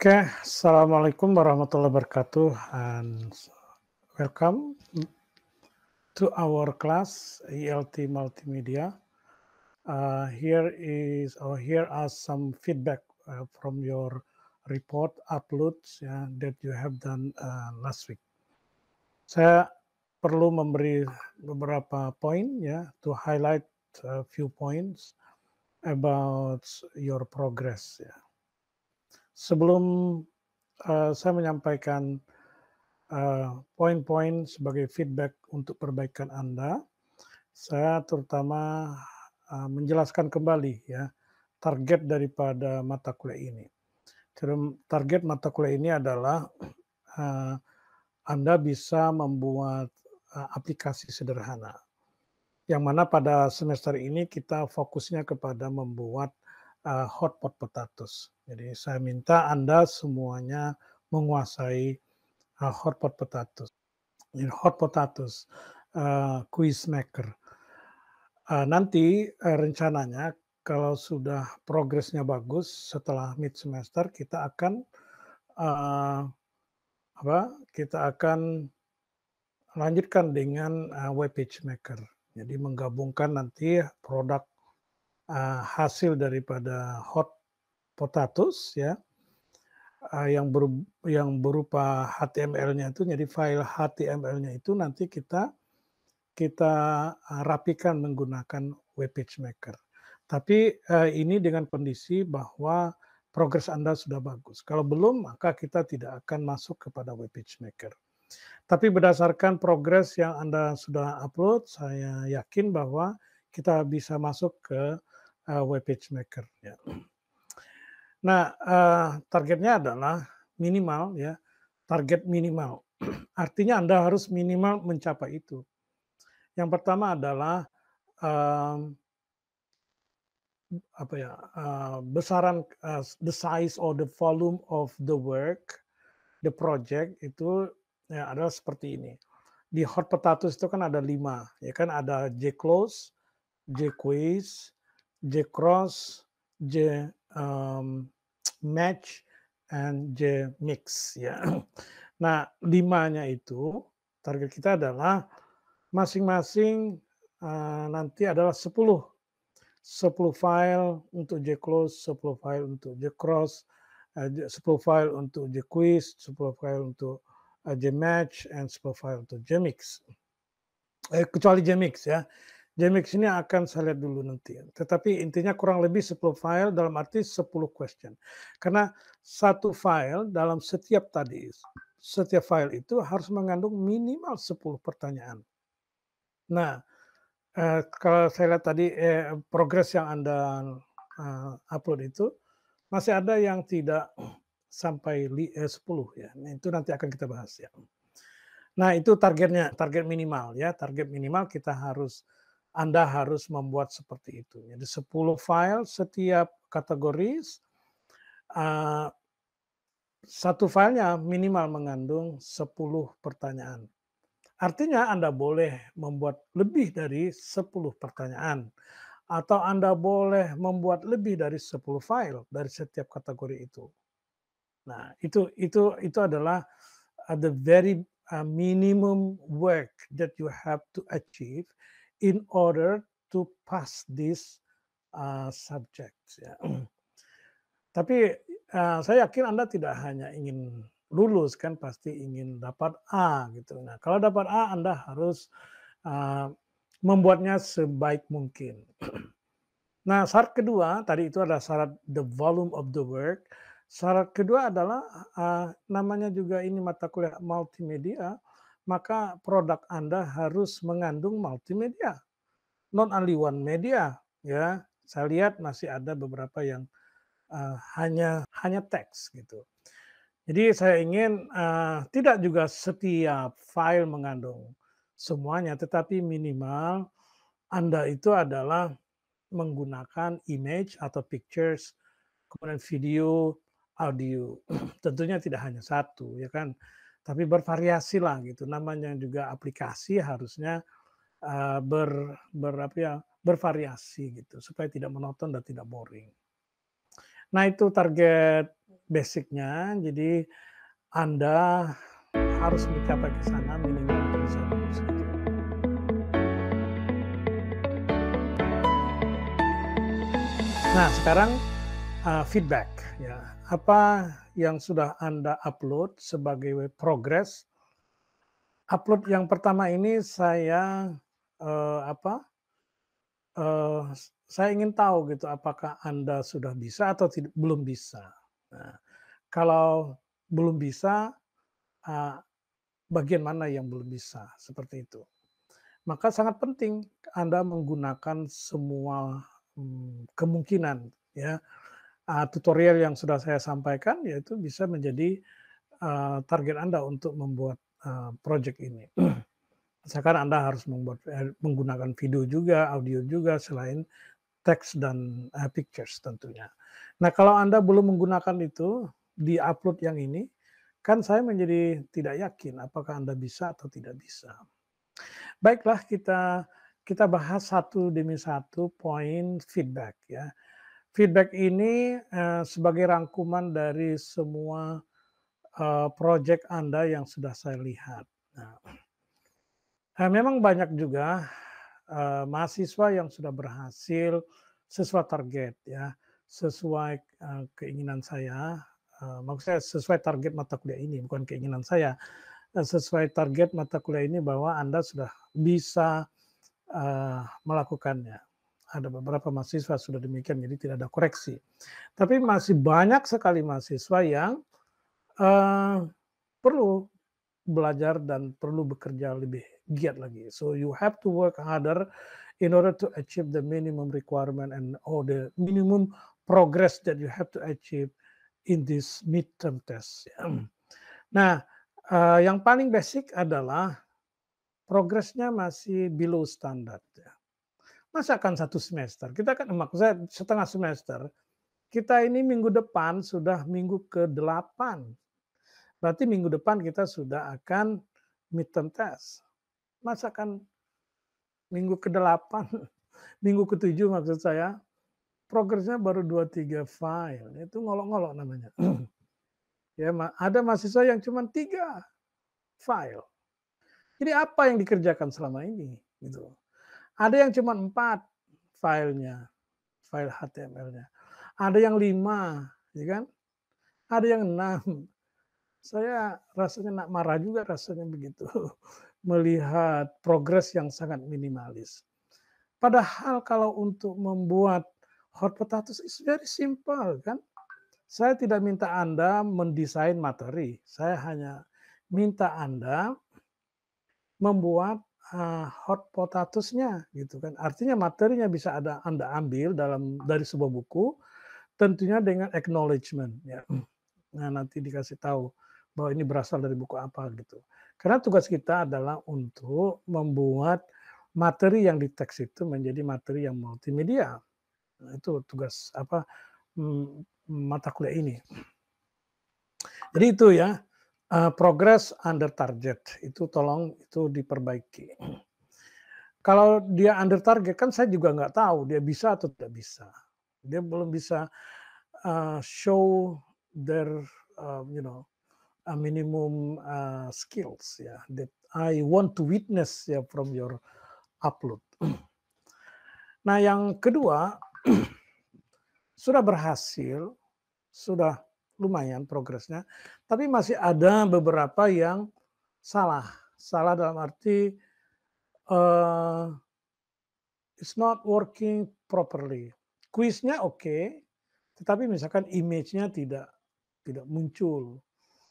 Oke, okay. Assalamualaikum warahmatullahi wabarakatuh and welcome to our class ELT Multimedia. Uh, here is or here are some feedback uh, from your report uploads yeah, uh, that you have done uh, last week. Saya perlu memberi beberapa poin ya yeah, to highlight a few points about your progress Yeah sebelum uh, saya menyampaikan eh, poin-poin uh, sebagai feedback untuk perbaikan Anda, saya terutama uh, menjelaskan kembali ya target daripada mata kuliah ini. Target mata kuliah ini adalah uh, Anda bisa membuat uh, aplikasi sederhana. Yang mana pada semester ini kita fokusnya kepada membuat uh, hotpot potatoes jadi saya minta Anda semuanya menguasai uh, hot pot potatoes. Hot potatoes, uh, quiz maker. Uh, nanti uh, rencananya kalau sudah progresnya bagus setelah mid semester kita akan uh, apa? Kita akan lanjutkan dengan uh, web page maker. Jadi menggabungkan nanti produk uh, hasil daripada hot potatus ya ah, yang ber, yang berupa HTML-nya itu jadi file HTML-nya itu nanti kita kita ah, rapikan menggunakan web page maker. Tapi eh, ini dengan kondisi bahwa progres Anda sudah bagus. Kalau belum maka kita tidak akan masuk kepada web page maker. Tapi berdasarkan progres yang Anda sudah upload, saya yakin bahwa kita bisa masuk ke uh, web page maker ya. Nah, uh, targetnya adalah minimal ya, target minimal. Artinya Anda harus minimal mencapai itu. Yang pertama adalah um, apa ya, Uh, besaran uh, the size or the volume of the work, the project itu ya, adalah seperti ini. Di hot potatoes itu kan ada lima, ya kan ada J close, J quiz, J cross, J um, match and J mix ya. Nah limanya itu target kita adalah masing-masing uh, nanti adalah 10 10 file untuk J close, 10 file untuk J cross, eh, uh, 10 file untuk J quiz, 10 file untuk uh, eh, J match and 10 file untuk J mix. Eh, kecuali J mix ya. JMix ini akan saya lihat dulu nanti. Tetapi intinya kurang lebih 10 file dalam arti 10 question. Karena satu file dalam setiap tadi, setiap file itu harus mengandung minimal 10 pertanyaan. Nah, eh, kalau saya lihat tadi eh, progres yang Anda eh, upload itu, masih ada yang tidak sampai li, eh, 10 ya. Nah, itu nanti akan kita bahas ya. Nah, itu targetnya, target minimal ya. Target minimal kita harus anda harus membuat seperti itu. Jadi 10 file setiap kategori eh, satu filenya minimal mengandung 10 pertanyaan. Artinya Anda boleh membuat lebih dari 10 pertanyaan atau Anda boleh membuat lebih dari 10 file dari setiap kategori itu. Nah, itu itu itu adalah uh, the very uh, minimum work that you have to achieve in order to pass this uh, subject. Ya. Tapi uh, saya yakin Anda tidak hanya ingin lulus kan pasti ingin dapat A gitu. Nah kalau dapat A Anda harus uh, membuatnya sebaik mungkin. Nah syarat kedua tadi itu adalah syarat the volume of the work. Syarat kedua adalah uh, namanya juga ini mata kuliah multimedia maka produk Anda harus mengandung multimedia. non only one media, ya. Saya lihat masih ada beberapa yang uh, hanya hanya teks gitu. Jadi saya ingin uh, tidak juga setiap file mengandung semuanya, tetapi minimal Anda itu adalah menggunakan image atau pictures, kemudian video, audio. Tentunya tidak hanya satu, ya kan? tapi bervariasi lah gitu namanya juga aplikasi harusnya uh, ber, ber apa ya bervariasi gitu supaya tidak menonton dan tidak boring. Nah itu target basicnya jadi anda harus mencapai ke sana minimal satu gitu. Nah sekarang uh, feedback ya apa yang sudah Anda upload sebagai progress. Upload yang pertama ini saya eh, apa? Eh, saya ingin tahu gitu apakah Anda sudah bisa atau tidak, belum bisa. Nah, kalau belum bisa, eh, bagian mana yang belum bisa seperti itu. Maka sangat penting Anda menggunakan semua hmm, kemungkinan ya uh, tutorial yang sudah saya sampaikan yaitu bisa menjadi uh, target Anda untuk membuat uh, project ini. Misalkan Anda harus membuat eh, menggunakan video juga, audio juga selain teks dan uh, pictures tentunya. Nah, kalau Anda belum menggunakan itu di upload yang ini, kan saya menjadi tidak yakin apakah Anda bisa atau tidak bisa. Baiklah, kita kita bahas satu demi satu poin feedback ya feedback ini uh, sebagai rangkuman dari semua uh, eh, proyek Anda yang sudah saya lihat. Nah, eh, memang banyak juga uh, mahasiswa yang sudah berhasil sesuai target ya, sesuai uh, keinginan saya. Uh, maksud saya sesuai target mata kuliah ini, bukan keinginan saya. sesuai target mata kuliah ini bahwa Anda sudah bisa uh, melakukannya ada beberapa mahasiswa sudah demikian, jadi tidak ada koreksi. Tapi masih banyak sekali mahasiswa yang uh, perlu belajar dan perlu bekerja lebih giat lagi. So you have to work harder in order to achieve the minimum requirement and all the minimum progress that you have to achieve in this midterm test. Nah, uh, yang paling basic adalah progresnya masih below standard. Ya Masa akan satu semester? Kita kan, maksudnya setengah semester. Kita ini minggu depan sudah minggu ke-8. Berarti minggu depan kita sudah akan midterm test. Masa akan minggu ke-8, minggu ke-7 maksud saya, progresnya baru 2-3 file. Itu ngolok-ngolok namanya. ya, ada mahasiswa yang cuma 3 file. Jadi apa yang dikerjakan selama ini? Gitu. Ada yang cuma empat filenya, file HTML-nya. Ada yang lima, ya kan? Ada yang enam. Saya rasanya nak marah juga rasanya begitu melihat progres yang sangat minimalis. Padahal kalau untuk membuat hot potatoes is very simple kan. Saya tidak minta Anda mendesain materi, saya hanya minta Anda membuat uh, hot potatusnya gitu kan. Artinya materinya bisa ada Anda ambil dalam dari sebuah buku tentunya dengan acknowledgement ya. Hmm. Nah, nanti dikasih tahu bahwa ini berasal dari buku apa gitu. Karena tugas kita adalah untuk membuat materi yang di teks itu menjadi materi yang multimedia. Nah, itu tugas apa hmm, mata kuliah ini. Jadi itu ya uh, progress under target itu tolong itu diperbaiki. Kalau dia under target kan saya juga nggak tahu dia bisa atau tidak bisa. Dia belum bisa uh, show their uh, you know a minimum uh, skills ya yeah, that I want to witness ya yeah, from your upload. Nah yang kedua sudah berhasil sudah lumayan progresnya, tapi masih ada beberapa yang salah. Salah dalam arti uh, it's not working properly. Kuisnya oke, okay, tetapi misalkan image-nya tidak tidak muncul.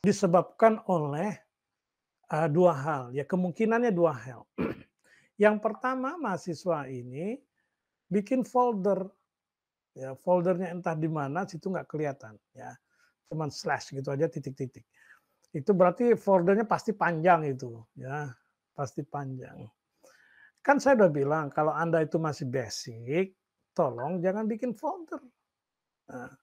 Disebabkan oleh uh, dua hal. Ya kemungkinannya dua hal. Yang pertama mahasiswa ini bikin folder ya foldernya entah di mana situ nggak kelihatan ya cuman slash gitu aja titik-titik. Itu berarti foldernya pasti panjang itu ya, pasti panjang. Kan saya udah bilang kalau Anda itu masih basic, tolong jangan bikin folder. Nah,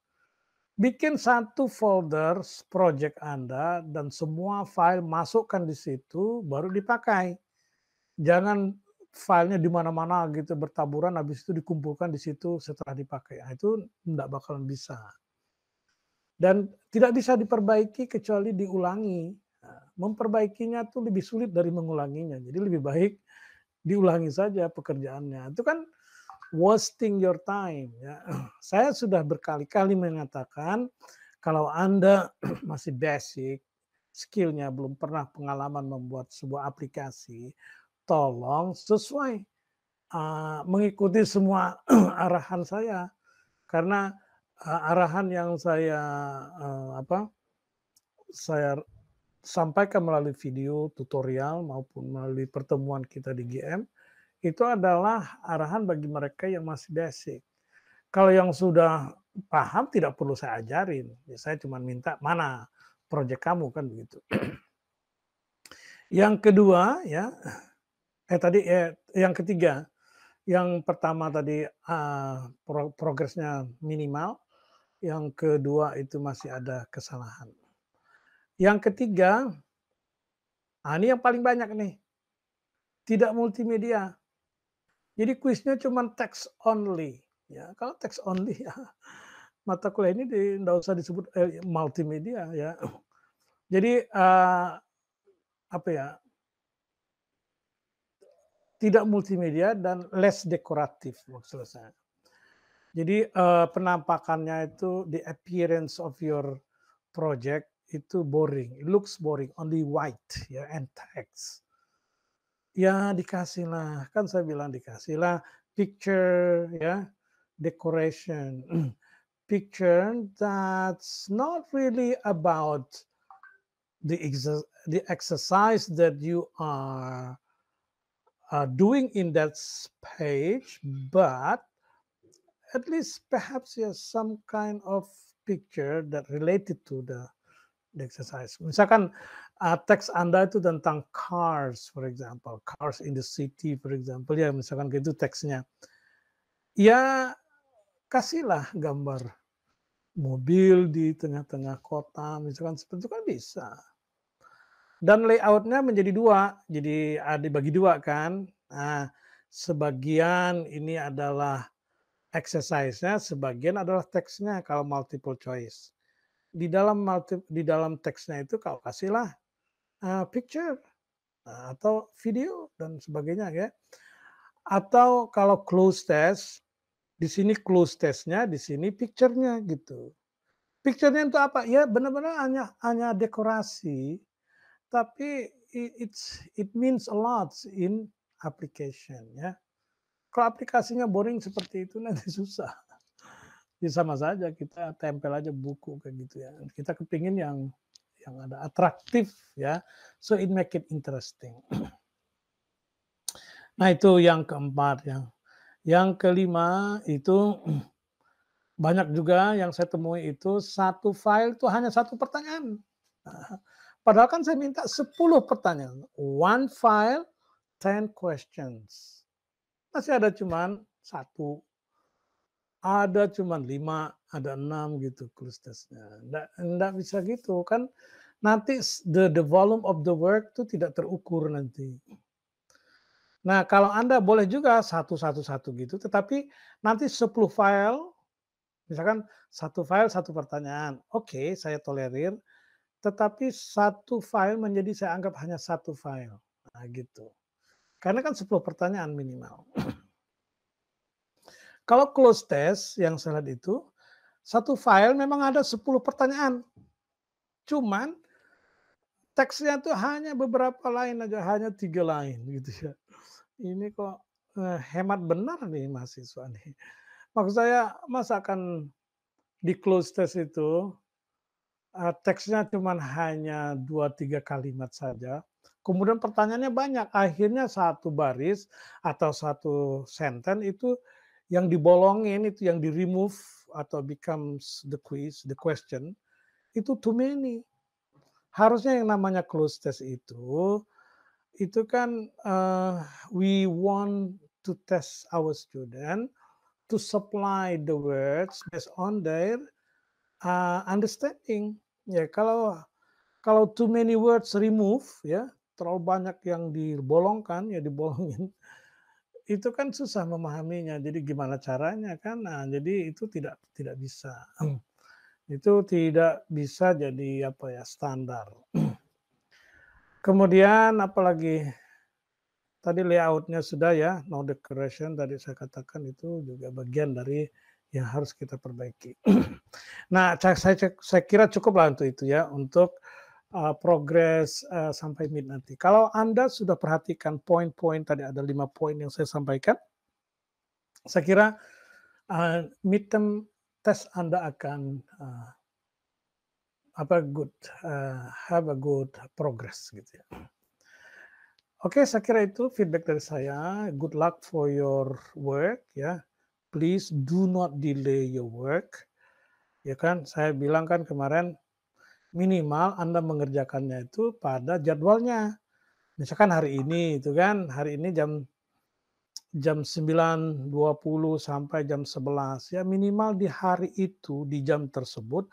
bikin satu folder project Anda dan semua file masukkan di situ baru dipakai. Jangan filenya di mana-mana gitu bertaburan habis itu dikumpulkan di situ setelah dipakai. Nah, itu tidak bakalan bisa dan tidak bisa diperbaiki kecuali diulangi. Memperbaikinya tuh lebih sulit dari mengulanginya. Jadi lebih baik diulangi saja pekerjaannya. Itu kan wasting your time. Ya. Saya sudah berkali-kali mengatakan kalau Anda masih basic, skillnya belum pernah pengalaman membuat sebuah aplikasi, tolong sesuai uh, mengikuti semua arahan saya. Karena arahan yang saya uh, apa saya sampaikan melalui video tutorial maupun melalui pertemuan kita di GM itu adalah arahan bagi mereka yang masih basic. Kalau yang sudah paham tidak perlu saya ajarin. Ya, saya cuma minta mana proyek kamu kan begitu. yang kedua ya eh tadi eh yang ketiga yang pertama tadi uh, pro progresnya minimal, yang kedua itu masih ada kesalahan. Yang ketiga, nah ini yang paling banyak nih. Tidak multimedia. Jadi kuisnya cuma text only. Ya, kalau text only ya mata kuliah ini di, usah disebut eh, multimedia ya. Jadi uh, apa ya? Tidak multimedia dan less dekoratif maksud saya. Jadi uh, penampakannya itu the appearance of your project itu boring, it looks boring, only white ya and text. Ya dikasihlah, kan saya bilang dikasihlah picture ya, decoration, picture that's not really about the ex the exercise that you are uh, doing in that page, but at least perhaps you have some kind of picture that related to the, the exercise. Misalkan uh, teks Anda itu tentang cars, for example, cars in the city, for example, ya misalkan gitu teksnya. Ya kasihlah gambar mobil di tengah-tengah kota, misalkan seperti itu kan bisa. Dan layoutnya menjadi dua, jadi ada ah, bagi dua kan. Nah, sebagian ini adalah exercise-nya sebagian adalah teksnya kalau multiple choice. Di dalam multi, di dalam teksnya itu kalau kasihlah uh, picture uh, atau video dan sebagainya ya. Atau kalau close test, di sini close testnya, di sini picture-nya gitu. Picture-nya itu apa? Ya benar-benar hanya hanya dekorasi, tapi it, it's it means a lot in application ya. Kalau aplikasinya boring seperti itu nanti susah. Jadi ya, sama saja kita tempel aja buku kayak gitu ya. Kita kepingin yang yang ada atraktif ya. So it make it interesting. Nah itu yang keempat yang yang kelima itu banyak juga yang saya temui itu satu file itu hanya satu pertanyaan. padahal kan saya minta 10 pertanyaan. One file, 10 questions. Masih ada cuman satu, ada cuman lima, ada enam gitu enggak, enggak bisa gitu kan nanti the the volume of the work itu tidak terukur nanti. Nah, kalau Anda boleh juga satu-satu-satu gitu, tetapi nanti 10 file, misalkan satu file satu pertanyaan, oke okay, saya tolerir, tetapi satu file menjadi saya anggap hanya satu file. Nah, gitu. Karena kan 10 pertanyaan minimal. Kalau close test yang saya lihat itu, satu file memang ada 10 pertanyaan. Cuman teksnya itu hanya beberapa lain aja, hanya tiga lain gitu ya. Ini kok eh, hemat benar nih mahasiswa nih. Maksud saya akan di close test itu eh, teksnya cuman hanya dua tiga kalimat saja Kemudian pertanyaannya banyak. Akhirnya satu baris atau satu senten itu yang dibolongin itu yang di remove atau becomes the quiz, the question itu too many. Harusnya yang namanya close test itu itu kan uh, we want to test our student to supply the words based on their uh, understanding. Ya kalau kalau too many words remove ya terlalu banyak yang dibolongkan ya dibolongin itu kan susah memahaminya jadi gimana caranya kan nah jadi itu tidak tidak bisa itu tidak bisa jadi apa ya standar kemudian apalagi tadi layoutnya sudah ya no decoration tadi saya katakan itu juga bagian dari yang harus kita perbaiki nah saya saya kira cukup lah untuk itu ya untuk uh, progres uh, sampai mid nanti. Kalau Anda sudah perhatikan poin-poin tadi ada lima poin yang saya sampaikan, saya kira uh, midterm test Anda akan uh, apa good uh, have a good progress gitu ya. Oke, okay, saya kira itu feedback dari saya. Good luck for your work ya. Please do not delay your work. Ya kan, saya bilang kan kemarin minimal Anda mengerjakannya itu pada jadwalnya. Misalkan hari ini itu kan, hari ini jam jam 9.20 sampai jam 11 ya minimal di hari itu di jam tersebut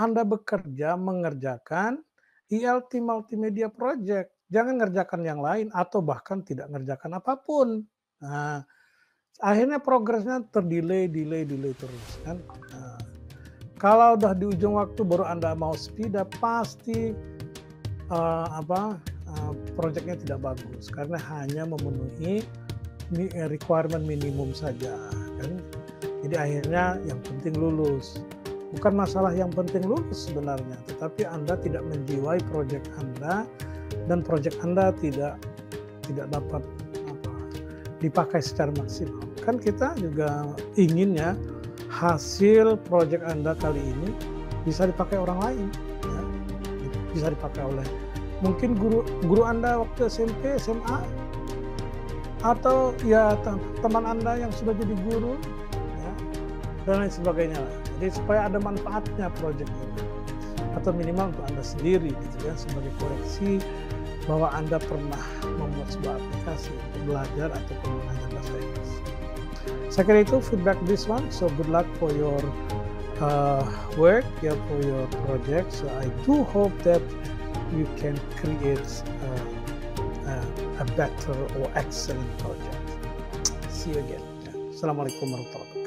Anda bekerja mengerjakan ILT multimedia project. Jangan ngerjakan yang lain atau bahkan tidak ngerjakan apapun. Nah, akhirnya progresnya terdelay, delay, delay terus kan. Nah, kalau udah di ujung waktu baru Anda mau speed up, pasti uh, apa uh, eh, proyeknya tidak bagus karena hanya memenuhi eh, requirement minimum saja kan. Jadi akhirnya yang penting lulus. Bukan masalah yang penting lulus sebenarnya, tetapi Anda tidak menjiwai proyek Anda dan proyek Anda tidak tidak dapat apa, dipakai secara maksimal. Kan kita juga inginnya hasil proyek Anda kali ini bisa dipakai orang lain. Ya. Bisa dipakai oleh mungkin guru guru Anda waktu SMP, SMA, atau ya teman Anda yang sudah jadi guru, ya, dan lain sebagainya. Jadi supaya ada manfaatnya proyek ini. Atau minimal untuk Anda sendiri gitu ya, sebagai koreksi bahwa Anda pernah membuat sebuah aplikasi untuk belajar atau mengajar bahasa Inggris. to feedback this one. So good luck for your uh, work, yeah, for your project. So I do hope that you can create uh, a better or excellent project. See you again. Assalamualaikum warahmatullahi